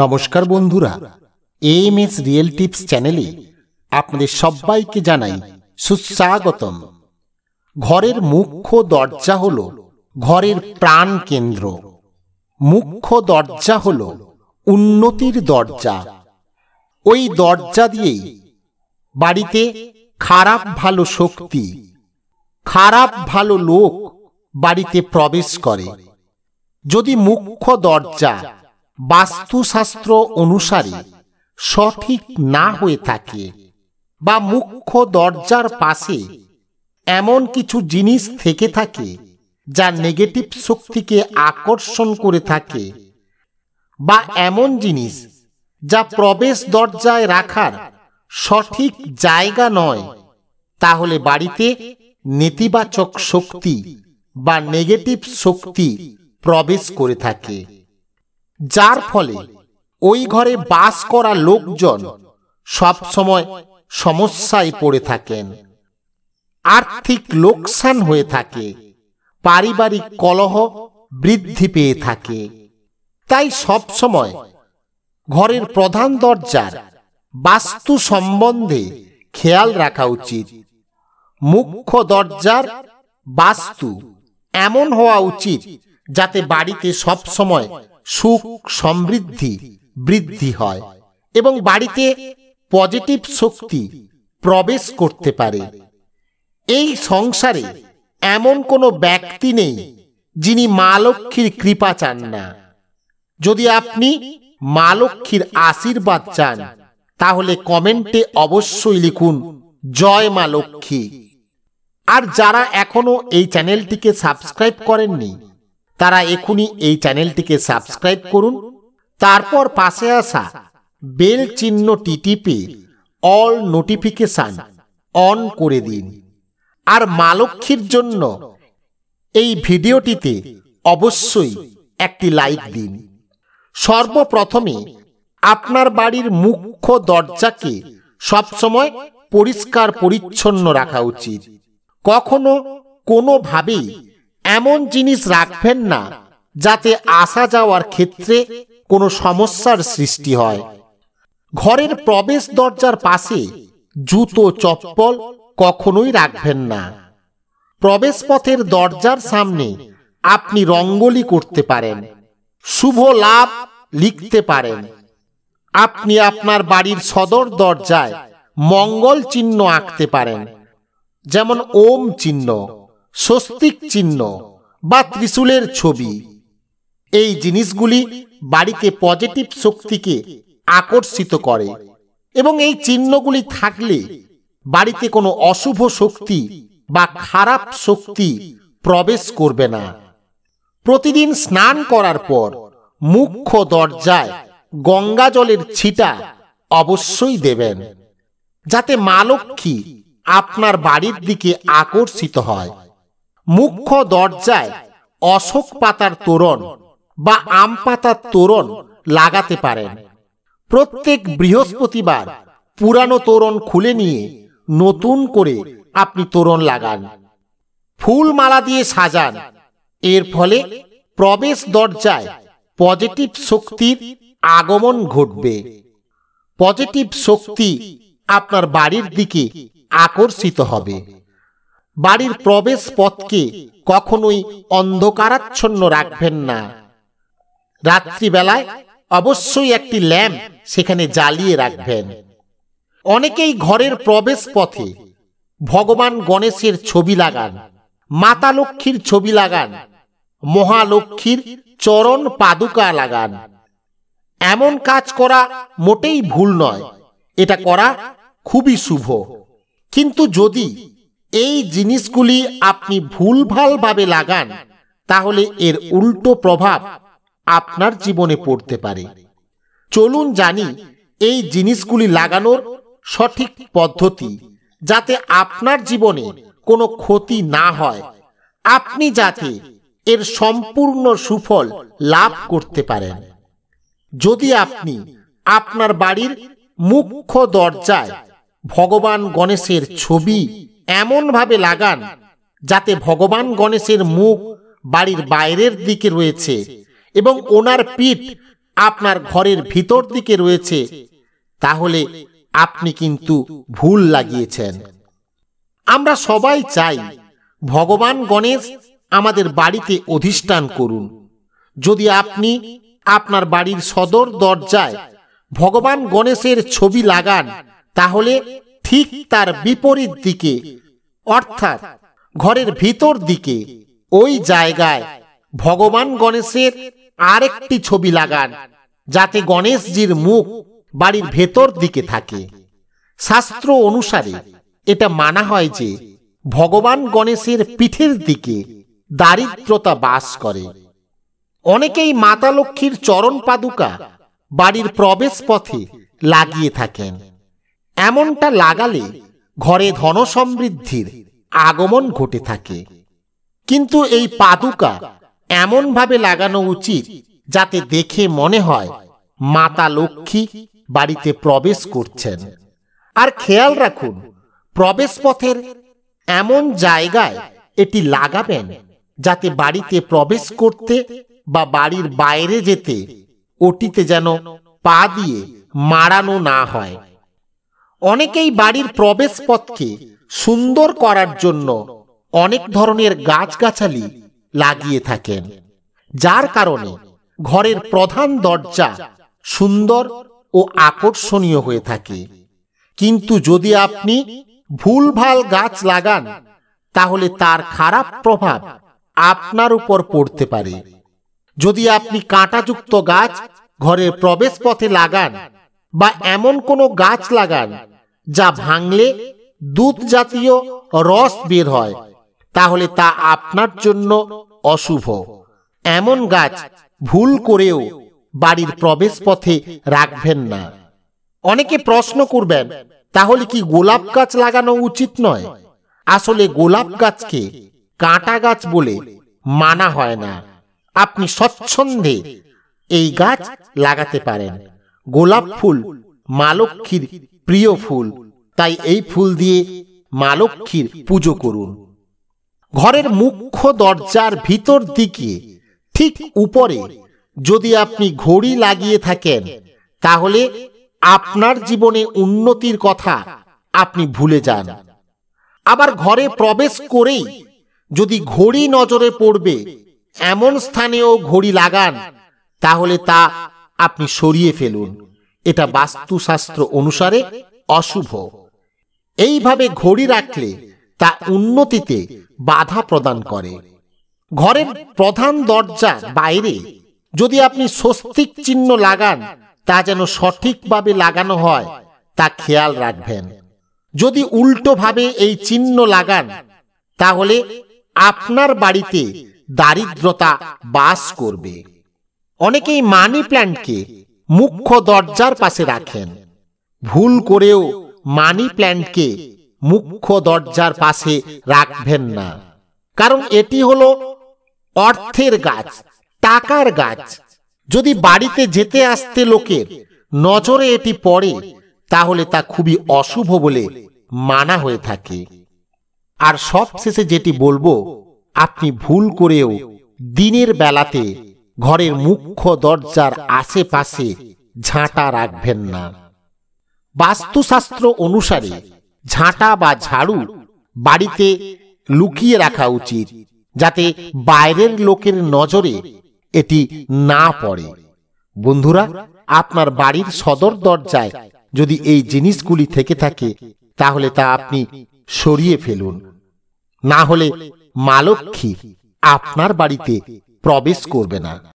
নমস্কার বন্ধুরা M S real tips চ্যানেলে আপনাদের সবাইকে জানাই সুস্বাগতম ঘরের মুখ্য দরজা হল ঘরের প্রাণ কেন্দ্র মুখ্য দরজা হল উন্নতির দরজা ওই দরজা দিয়েই বাড়িতে খারাপ ভালো শক্তি খারাপ ভালো লোক বাড়িতে প্রবেশ করে যদি মুখ্য দরজা বাস্তুশাস্ত্র অনুসারে সঠিক না হয়ে থাকে বা মুখ্য দরজার পাশে এমন কিছু জিনিস থেকে থাকে যা নেগেটিভ শক্তিকে আকর্ষণ করে থাকে বা এমন জিনিস যা প্রবেশ দরজায় রাখার সঠিক জায়গা নয় তাহলে বাড়িতে নেতিবাচক শক্তি বা নেগেটিভ শক্তি প্রবেশ করে থাকে যার ফলে ওই ঘরে বাস করা লোকজন সবসময় সমস্যায় পড়ে থাকেন আর্থিক লোকসান হয়ে থাকে পারিবারিক কলহ বৃদ্ধি পেয়ে থাকে তাই সবসময় ঘরের প্রধান দরজার বাস্তু সম্বন্ধে খেয়াল রাখা উচিত মুখ্য দরজার বাস্তু এমন হওয়া উচিত যাতে বাড়িতে সবসময় সুখ সমৃদ্ধি বৃদ্ধি হয় এবং বাড়িতে পজিটিভ শক্তি প্রবেশ করতে পারে এই সংসারে এমন কোনো ব্যক্তি নেই যিনি মা লক্ষ্মীর কৃপা চান না যদি আপনি মা লক্ষ্মীর আশীর্বাদ চান তাহলে কমেন্টে অবশ্যই লিখুন জয় মা লক্ষ্মী আর যারা এখনও এই চ্যানেলটিকে সাবস্ক্রাইব করেননি তারা এখনই এই চ্যানেলটিকে সাবস্ক্রাইব করুন তারপর পাশে আসা বেল চিহ্ন টিপে অল নোটিফিকেশান অন করে দিন আর মালক্ষীর জন্য এই ভিডিওটিতে অবশ্যই একটি লাইক দিন সর্বপ্রথমে আপনার বাড়ির মুখ্য দরজাকে সবসময় পরিষ্কার পরিচ্ছন্ন রাখা উচিত কখনো কোনোভাবেই এমন জিনিস রাখবেন না যাতে আসা যাওয়ার ক্ষেত্রে কোনো সমস্যার সৃষ্টি হয় ঘরের প্রবেশ দরজার পাশে জুতো চপ্পল কখনোই রাখবেন না প্রবেশপথের দরজার সামনে আপনি রঙ্গলি করতে পারেন শুভ লাভ লিখতে পারেন আপনি আপনার বাড়ির সদর দরজায় মঙ্গল চিহ্ন আঁকতে পারেন যেমন ওম চিহ্ন স্বস্তিক চিহ্ন বা ত্রিশূলের ছবি এই জিনিসগুলি বাড়িতে পজিটিভ শক্তিকে আকর্ষিত করে এবং এই চিহ্নগুলি থাকলে বাড়িতে কোনো অশুভ শক্তি বা খারাপ শক্তি প্রবেশ করবে না প্রতিদিন স্নান করার পর মুখ্য দরজায় গঙ্গা জলের ছিটা অবশ্যই দেবেন যাতে মা লক্ষ্মী আপনার বাড়ির দিকে আকর্ষিত হয় মুখ্য দরজায় অশোক পাতার তোরণ বা আম পাতার তোরণ লাগাতে পারেন প্রত্যেক বৃহস্পতিবার পুরানো তোরণ খুলে নিয়ে নতুন করে আপনি তোরণ লাগান ফুল মালা দিয়ে সাজান এর ফলে প্রবেশ দরজায় পজিটিভ শক্তির আগমন ঘটবে পজিটিভ শক্তি আপনার বাড়ির দিকে আকর্ষিত হবে বাড়ির প্রবেশ পথকে কখনোই অন্ধকারাচ্ছন্ন রাখবেন না রাত্রিবেলায় অবশ্যই একটি ল্যাম্প সেখানে জ্বালিয়ে রাখবেন অনেকেই ঘরের প্রবেশ পথে ভগবান গণেশের ছবি লাগান মাতা লক্ষ্মীর ছবি লাগান মহালক্ষ্মীর চরণ পাদুকা লাগান এমন কাজ করা মোটেই ভুল নয় এটা করা খুবই শুভ কিন্তু যদি এই জিনিসগুলি আপনি ভুলভালভাবে লাগান তাহলে এর উল্টো প্রভাব আপনার জীবনে পড়তে পারে চলুন জানি এই জিনিসগুলি লাগানোর সঠিক পদ্ধতি যাতে আপনার জীবনে কোনো ক্ষতি না হয় আপনি যাতে এর সম্পূর্ণ সুফল লাভ করতে পারেন যদি আপনি আপনার বাড়ির মুখ্য দরজায় ভগবান গণেশের ছবি এমনভাবে লাগান যাতে ভগবান গণেশের মুখ বাড়ির বাইরের দিকে রয়েছে এবং ওনার পিঠ আপনার ঘরের ভিতর দিকে রয়েছে তাহলে আপনি কিন্তু ভুল লাগিয়েছেন আমরা সবাই চাই ভগবান গণেশ আমাদের বাড়িতে অধিষ্ঠান করুন যদি আপনি আপনার বাড়ির সদর দরজায় ভগবান গণেশের ছবি লাগান তাহলে ঠিক তার বিপরীত দিকে অর্থাৎ ঘরের ভিতর দিকে ওই জায়গায় ভগবান গণেশের আরেকটি ছবি লাগান যাতে গণেশজির মুখ বাড়ির ভেতর দিকে থাকে শাস্ত্র অনুসারে এটা মানা হয় যে ভগবান গণেশের পিঠের দিকে দারিদ্রতা বাস করে অনেকেই মাতা লক্ষ্মীর চরণ পাদুকা বাড়ির প্রবেশ পথে লাগিয়ে থাকেন এমনটা লাগালে ঘরে ধন সমৃদ্ধির আগমন ঘটে থাকে কিন্তু এই পাদুকা এমনভাবে লাগানো উচিত যাতে দেখে মনে হয় মাতা লক্ষ্মী বাড়িতে প্রবেশ করছেন আর খেয়াল রাখুন প্রবেশ পথের এমন জায়গায় এটি লাগাবেন যাতে বাড়িতে প্রবেশ করতে বা বাড়ির বাইরে যেতে ওটিতে যেন পা দিয়ে মারানো না হয় অনেকেই বাড়ির প্রবেশপথকে সুন্দর করার জন্য অনেক ধরনের গাছগাছালি লাগিয়ে থাকেন যার কারণে ঘরের প্রধান দরজা সুন্দর ও আকর্ষণীয় হয়ে থাকে কিন্তু যদি আপনি ভুলভাল গাছ লাগান তাহলে তার খারাপ প্রভাব আপনার উপর পড়তে পারে যদি আপনি কাঁটাযুক্ত গাছ ঘরের প্রবেশপথে লাগান বা এমন কোনো গাছ লাগান যা ভাঙলে দুধ জাতীয় রস বের হয় তাহলে তা আপনার জন্য অশুভ এমন গাছ ভুল করেও বাড়ির প্রবেশ পথে রাখবেন না অনেকে প্রশ্ন করবেন তাহলে কি গোলাপ গাছ লাগানো উচিত নয় আসলে গোলাপ গাছকে কাঁটা গাছ বলে মানা হয় না আপনি স্বচ্ছন্দে এই গাছ লাগাতে পারেন গোলাপ ফুল মা লক্ষ্মীর প্রিয় ফুল তাই এই ফুল দিয়ে মা লক্ষ্মীর পুজো করুন ঘরের মুখ্য দরজার ভিতর দিকে ঠিক উপরে যদি আপনি ঘড়ি লাগিয়ে থাকেন তাহলে আপনার জীবনে উন্নতির কথা আপনি ভুলে যান আবার ঘরে প্রবেশ করেই যদি ঘড়ি নজরে পড়বে এমন স্থানেও ঘড়ি লাগান তাহলে তা আপনি সরিয়ে ফেলুন এটা বাস্তুশাস্ত্র অনুসারে অশুভ এইভাবে ঘড়ি রাখলে তা উন্নতিতে বাধা প্রদান করে ঘরের প্রধান দরজা বাইরে যদি আপনি স্বস্তিক চিহ্ন লাগান তা যেন সঠিকভাবে লাগানো হয় তা খেয়াল রাখবেন যদি উল্টোভাবে এই চিহ্ন লাগান তাহলে আপনার বাড়িতে দারিদ্রতা বাস করবে অনেকেই মানি প্ল্যান্টকে মুখ্য দরজার পাশে রাখেন ভুল করেও মানি প্ল্যান্টকে মুখ্য দরজার পাশে রাখবেন না কারণ এটি হল অর্থের গাছ টাকার গাছ যদি বাড়িতে যেতে আসতে লোকের নজরে এটি পড়ে তাহলে তা খুবই অশুভ বলে মানা হয়ে থাকে আর সবশেষে যেটি বলবো আপনি ভুল করেও দিনের বেলাতে ঘরের মুখ্য দরজার আশেপাশে ঝাঁটা রাখবেন না বাস্তুশাস্ত্র অনুসারে ঝাঁটা বা ঝাড়ু বাড়িতে লুকিয়ে রাখা উচিত যাতে বাইরের লোকের নজরে এটি না পড়ে বন্ধুরা আপনার বাড়ির সদর দরজায় যদি এই জিনিসগুলি থেকে থাকে তাহলে তা আপনি সরিয়ে ফেলুন না হলে মালক্ষী আপনার বাড়িতে প্রবেশ করবে না